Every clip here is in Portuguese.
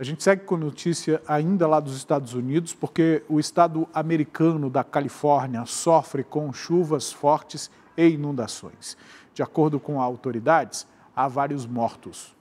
A gente segue com notícia ainda lá dos Estados Unidos, porque o estado americano da Califórnia sofre com chuvas fortes e inundações. De acordo com autoridades, há vários mortos.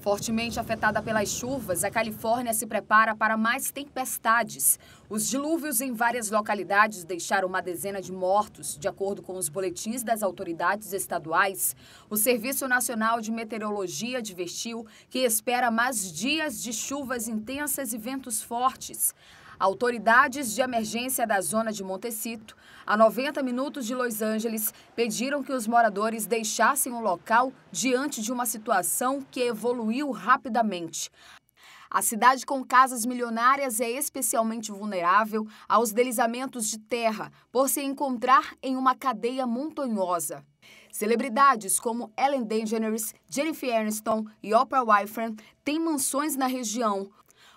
Fortemente afetada pelas chuvas, a Califórnia se prepara para mais tempestades. Os dilúvios em várias localidades deixaram uma dezena de mortos, de acordo com os boletins das autoridades estaduais. O Serviço Nacional de Meteorologia advertiu que espera mais dias de chuvas intensas e ventos fortes. Autoridades de emergência da zona de Montecito, a 90 minutos de Los Angeles, pediram que os moradores deixassem o local diante de uma situação que evoluiu rapidamente. A cidade com casas milionárias é especialmente vulnerável aos deslizamentos de terra por se encontrar em uma cadeia montanhosa. Celebridades como Ellen DeGeneres, Jennifer Aniston e Oprah Winfrey têm mansões na região,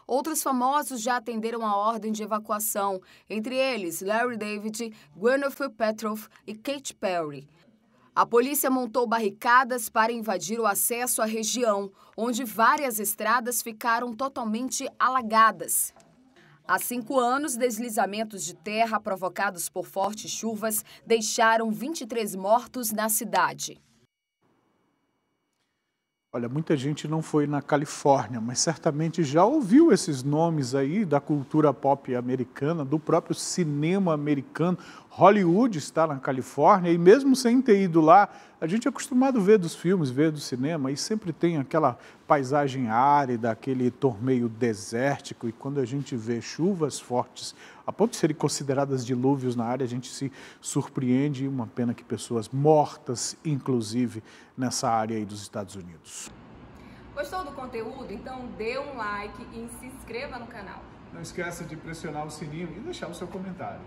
Outros famosos já atenderam a ordem de evacuação, entre eles Larry David, Gwyneth Petroff e Kate Perry. A polícia montou barricadas para invadir o acesso à região, onde várias estradas ficaram totalmente alagadas. Há cinco anos, deslizamentos de terra provocados por fortes chuvas deixaram 23 mortos na cidade. Olha, muita gente não foi na Califórnia, mas certamente já ouviu esses nomes aí da cultura pop americana, do próprio cinema americano. Hollywood está na Califórnia e mesmo sem ter ido lá, a gente é acostumado a ver dos filmes, ver do cinema, e sempre tem aquela paisagem árida, aquele torneio desértico, e quando a gente vê chuvas fortes, a ponto de serem consideradas dilúvios na área, a gente se surpreende, uma pena que pessoas mortas, inclusive, nessa área aí dos Estados Unidos. Gostou do conteúdo? Então dê um like e se inscreva no canal. Não esqueça de pressionar o sininho e deixar o seu comentário.